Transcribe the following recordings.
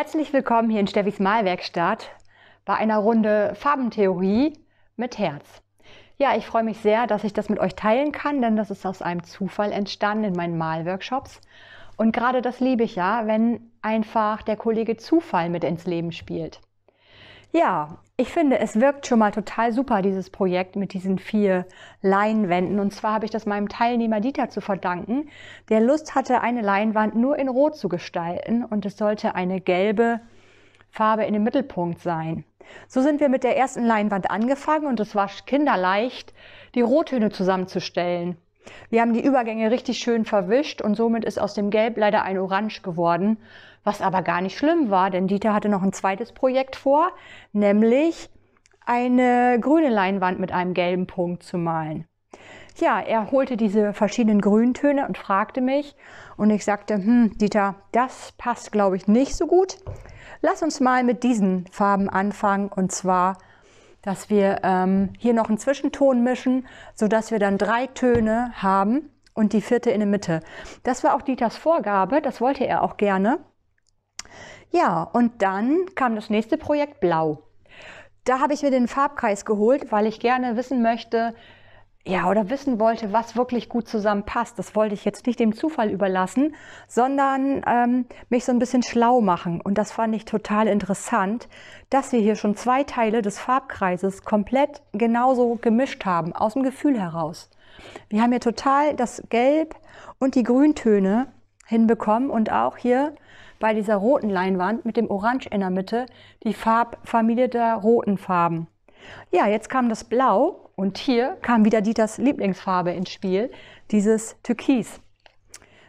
Herzlich willkommen hier in Steffis Malwerkstatt bei einer Runde Farbentheorie mit Herz. Ja, ich freue mich sehr, dass ich das mit euch teilen kann, denn das ist aus einem Zufall entstanden in meinen Malworkshops. Und gerade das liebe ich ja, wenn einfach der Kollege Zufall mit ins Leben spielt. Ja, ich finde, es wirkt schon mal total super, dieses Projekt mit diesen vier Leinwänden. Und zwar habe ich das meinem Teilnehmer Dieter zu verdanken, der Lust hatte, eine Leinwand nur in Rot zu gestalten und es sollte eine gelbe Farbe in den Mittelpunkt sein. So sind wir mit der ersten Leinwand angefangen und es war kinderleicht, die Rottöne zusammenzustellen. Wir haben die Übergänge richtig schön verwischt und somit ist aus dem Gelb leider ein Orange geworden, was aber gar nicht schlimm war, denn Dieter hatte noch ein zweites Projekt vor, nämlich eine grüne Leinwand mit einem gelben Punkt zu malen. Ja, er holte diese verschiedenen Grüntöne und fragte mich und ich sagte, hm, Dieter, das passt, glaube ich, nicht so gut. Lass uns mal mit diesen Farben anfangen und zwar, dass wir ähm, hier noch einen Zwischenton mischen, sodass wir dann drei Töne haben und die vierte in der Mitte. Das war auch Dieters Vorgabe, das wollte er auch gerne. Ja, und dann kam das nächste Projekt Blau. Da habe ich mir den Farbkreis geholt, weil ich gerne wissen möchte, ja, oder wissen wollte, was wirklich gut zusammenpasst. Das wollte ich jetzt nicht dem Zufall überlassen, sondern ähm, mich so ein bisschen schlau machen. Und das fand ich total interessant, dass wir hier schon zwei Teile des Farbkreises komplett genauso gemischt haben, aus dem Gefühl heraus. Wir haben hier total das Gelb und die Grüntöne hinbekommen und auch hier bei dieser roten Leinwand mit dem Orange in der Mitte die Farbfamilie der roten Farben. Ja, jetzt kam das Blau und hier kam wieder Dieters Lieblingsfarbe ins Spiel, dieses Türkis.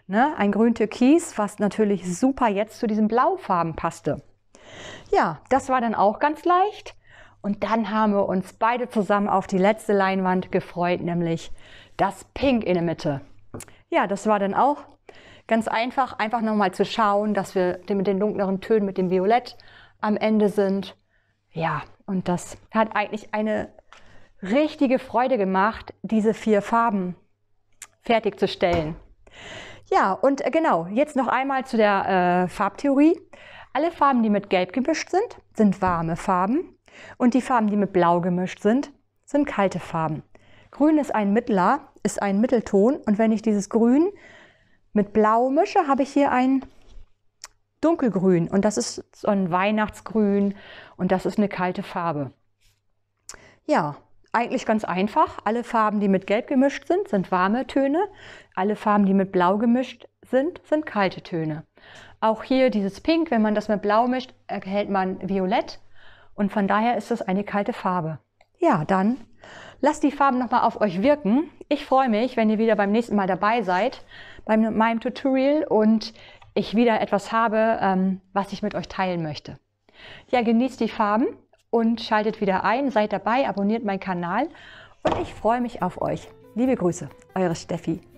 Ne? Ein grün-Türkis, was natürlich super jetzt zu diesen Blaufarben passte. Ja, das war dann auch ganz leicht. Und dann haben wir uns beide zusammen auf die letzte Leinwand gefreut, nämlich das Pink in der Mitte. Ja, das war dann auch Ganz einfach, einfach nochmal zu schauen, dass wir mit den dunkleren Tönen, mit dem Violett am Ende sind. Ja, und das hat eigentlich eine richtige Freude gemacht, diese vier Farben fertigzustellen. Ja, und äh, genau, jetzt noch einmal zu der äh, Farbtheorie. Alle Farben, die mit Gelb gemischt sind, sind warme Farben. Und die Farben, die mit Blau gemischt sind, sind kalte Farben. Grün ist ein Mittler, ist ein Mittelton. Und wenn ich dieses Grün mit Blau mische habe ich hier ein dunkelgrün und das ist so ein Weihnachtsgrün und das ist eine kalte Farbe. Ja, eigentlich ganz einfach. Alle Farben, die mit Gelb gemischt sind, sind warme Töne. Alle Farben, die mit Blau gemischt sind, sind kalte Töne. Auch hier dieses Pink, wenn man das mit Blau mischt, erhält man Violett und von daher ist das eine kalte Farbe. Ja, dann lasst die Farben nochmal auf euch wirken. Ich freue mich, wenn ihr wieder beim nächsten Mal dabei seid bei meinem Tutorial und ich wieder etwas habe, ähm, was ich mit euch teilen möchte. Ja, genießt die Farben und schaltet wieder ein, seid dabei, abonniert meinen Kanal und ich freue mich auf euch. Liebe Grüße, eure Steffi.